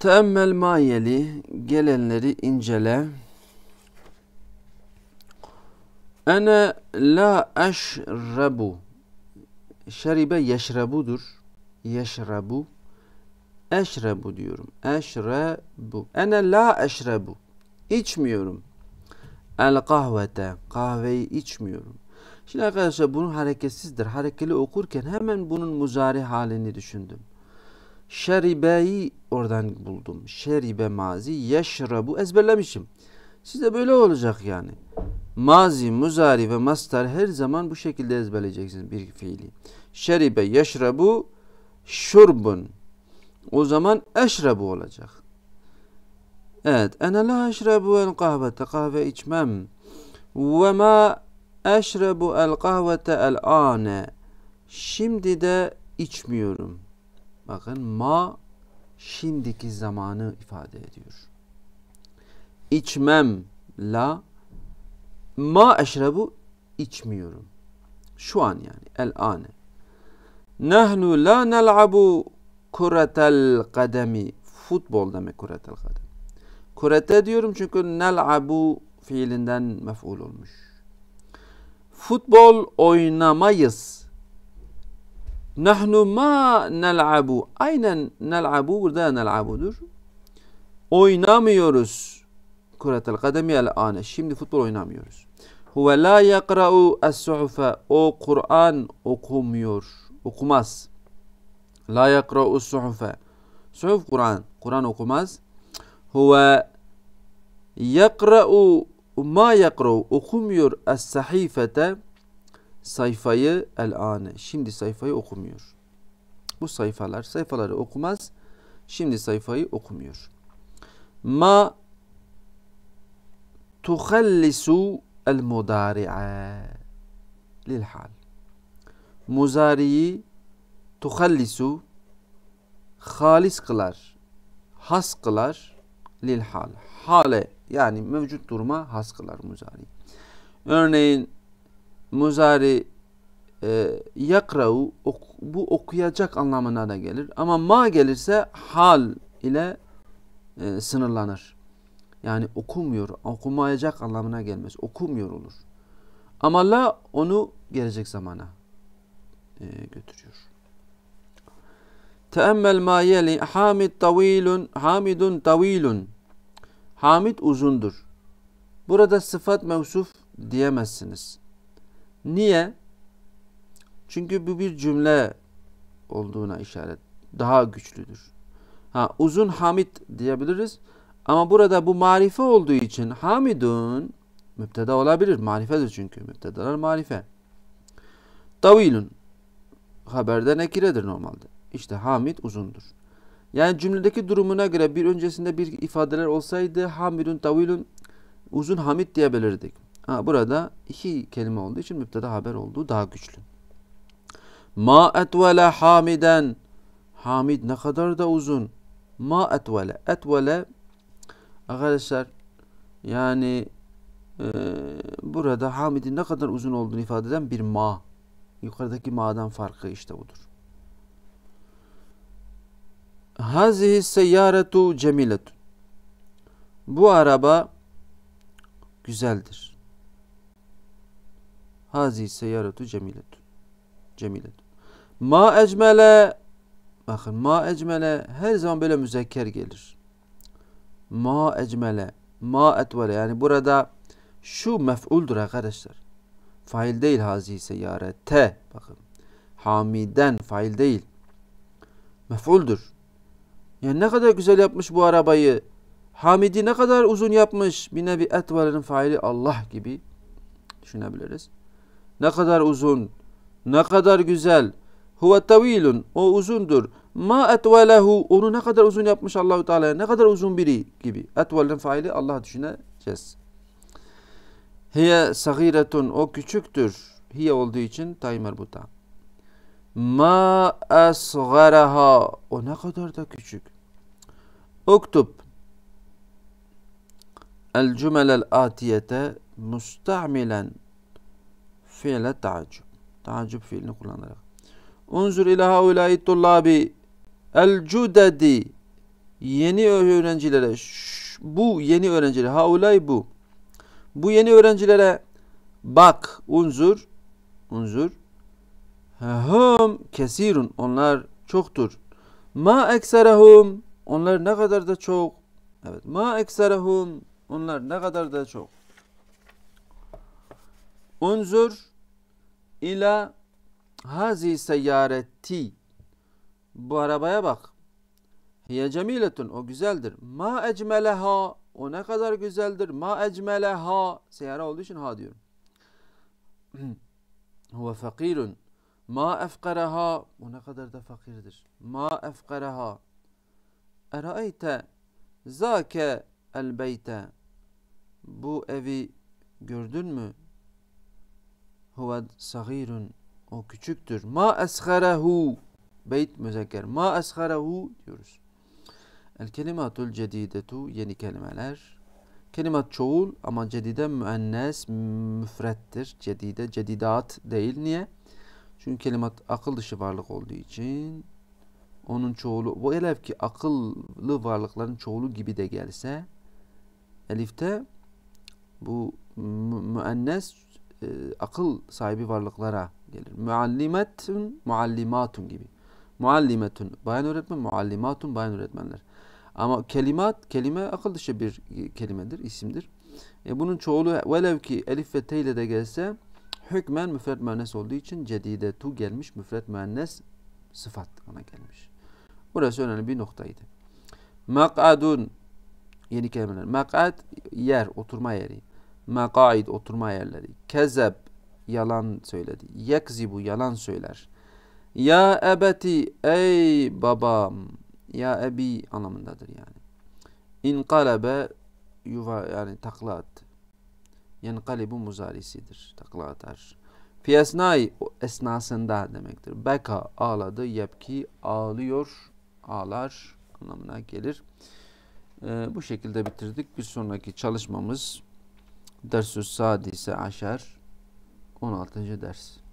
Teemmel mayeli gelenleri incele. Ene la eşrebu. Şeribe yeşrebudur. Yeşrebu. Eşrebu diyorum. Eşrebu. Ene la eşrebu. İçmiyorum. El kahvete. Kahveyi içmiyorum. Şimdi arkadaşlar bunun hareketsizdir. Harekeli okurken hemen bunun muzari halini düşündüm. Şeribeyi oradan buldum. Şeribe mazi yeşrabu ezberlemişim. Size böyle olacak yani. Mazi, muzari ve mastar her zaman bu şekilde ezberleyeceksiniz bir fiili. Şeribe yeşrabu şurbun. O zaman eşrabu olacak. Evet. Ene la eşrabu el kahvete. Kahve içmem. Ve ma eşrabu el kahvete el ane. Şimdi de içmiyorum. Bakın ma şimdiki zamanı ifade ediyor. İçmem la ma eşrebu içmiyorum. Şu an yani el ane. Nehnu la nel'abu kuretel kademi. Futbol demek kuretel kadem. Kurete diyorum çünkü nel'abu fiilinden mef'ul olmuş. Futbol oynamayız Nahnu ma nel'abu. Aynen nel'abu burada nel'abudur. Oynamıyoruz. Kuratel kademiyel ane. Şimdi futbol oynamıyoruz. Huve la yakra'u es-suhfe. O Kur'an okumuyor. Okumaz. La yakra'u es-suhfe. Suhuf Kur'an. Kur'an okumaz. Huve yakra'u ma yakra'u. Okumuyor es-sahifete sayfayı el ane. Şimdi sayfayı okumuyor. Bu sayfalar sayfaları okumaz. Şimdi sayfayı okumuyor. Ma tuhallisu el mudari'a lil hal. Muzariyi tuhallisu halis kılar, has kılar lil hal. Hale yani mevcut duruma has kılar muzari. Örneğin muzari e, yakra'u ok, bu okuyacak anlamına da gelir. Ama ma gelirse hal ile e, sınırlanır. Yani okumuyor, okumayacak anlamına gelmez. Okumuyor olur. Ama la onu gelecek zamana e, götürüyor. Teemmel ma yeli hamid tavilun hamidun tavilun Hamid uzundur. Burada sıfat mevsuf diyemezsiniz. Niye? Çünkü bu bir cümle olduğuna işaret. Daha güçlüdür. Ha, uzun hamid diyebiliriz. Ama burada bu marife olduğu için hamidun mübteda olabilir. Marifedir çünkü. mübtedalar marife. Davilun haberde nekiredir normalde. İşte hamid uzundur. Yani cümledeki durumuna göre bir öncesinde bir ifadeler olsaydı hamidun tavilun uzun hamid diyebilirdik. Ha, burada iki kelime olduğu için müpteda haber olduğu daha güçlü. Ma etvele hamiden. Hamid ne kadar da uzun. Ma etvele. Etvele arkadaşlar yani e, burada Hamid'in ne kadar uzun olduğunu ifade eden bir ma. Yukarıdaki ma'dan farkı işte budur. Hazihi seyyaretu cemiletun. Bu araba güzeldir. Hazi seyyaratu cemiletun. Cemiletun. Ma ecmele bakın ma ecmele her zaman böyle müzekker gelir. Ma ecmele ma etvele yani burada şu mef'uldur arkadaşlar. Fail değil hazi seyyare. T bakın. Hamiden fail değil. Mef'uldur. Yani ne kadar güzel yapmış bu arabayı. Hamidi ne kadar uzun yapmış. Bir nevi etvelenin faili Allah gibi düşünebiliriz. Ne kadar uzun, ne kadar güzel. Huve tavilun, o uzundur. Ma etvelehu, onu ne kadar uzun yapmış Allahu Teala, ne kadar uzun biri gibi. Etvelin faili Allah düşüneceğiz. Hiye sagiretun, o küçüktür. Hiye olduğu için taymer buta. Ma esgareha, o ne kadar da küçük. Uktub, el cümelel atiyete müstamilen fiile taaccub. Taaccub fiilini kullanarak. Unzur ila haulâi tullâbi el cudedi yeni öğrencilere bu yeni öğrencilere haulay bu. Bu yeni öğrencilere bak unzur unzur hum kesirun onlar çoktur. Ma ekserehum onlar ne kadar da çok. Evet. Ma ekserehum onlar ne kadar da çok. Unzur ila hazi seyyareti. Bu arabaya bak. Hiye cemiletun. O güzeldir. Ma ecmeleha. O ne kadar güzeldir. Ma ecmeleha. Seyyare olduğu için ha diyorum. Huve fakirun. Ma efkareha. O ne kadar da fakirdir. Ma efkareha. Eraeyte zake el beyte. Bu evi gördün mü? huve sagirun. O küçüktür. Ma esharehu. Beyt müzekker. Ma esharehu diyoruz. El kelimatul cedidetu yeni kelimeler. Kelimat çoğul ama cedide müennes müfrettir. Cedide cedidat değil. Niye? Çünkü kelimat akıl dışı varlık olduğu için onun çoğulu bu elef ki akıllı varlıkların çoğulu gibi de gelse elifte bu müennes e, akıl sahibi varlıklara gelir. Muallimetun, muallimatun gibi. Muallimetun bayan öğretmen, muallimatun bayan öğretmenler. Ama kelimat, kelime akıl dışı bir kelimedir, isimdir. E, bunun çoğulu velev ki elif ve te ile de gelse hükmen müfret müennes olduğu için cedide tu gelmiş müfret müennes sıfat ona gelmiş. Burası önemli bir noktaydı. Mak'adun yeni kelimeler. Mak'ad yer, oturma yeri. Mekaid oturma yerleri. Kezeb yalan söyledi. Yekzibu yalan söyler. Ya ebeti ey babam. Ya ebi anlamındadır yani. İnkalebe yuva yani takla attı. kalibu muzarisidir. Takla atar. Fi esnasında demektir. Beka ağladı. Yepki ağlıyor. Ağlar anlamına gelir. Ee, bu şekilde bitirdik. Bir sonraki çalışmamız Dersü Sadise Aşer 16. ders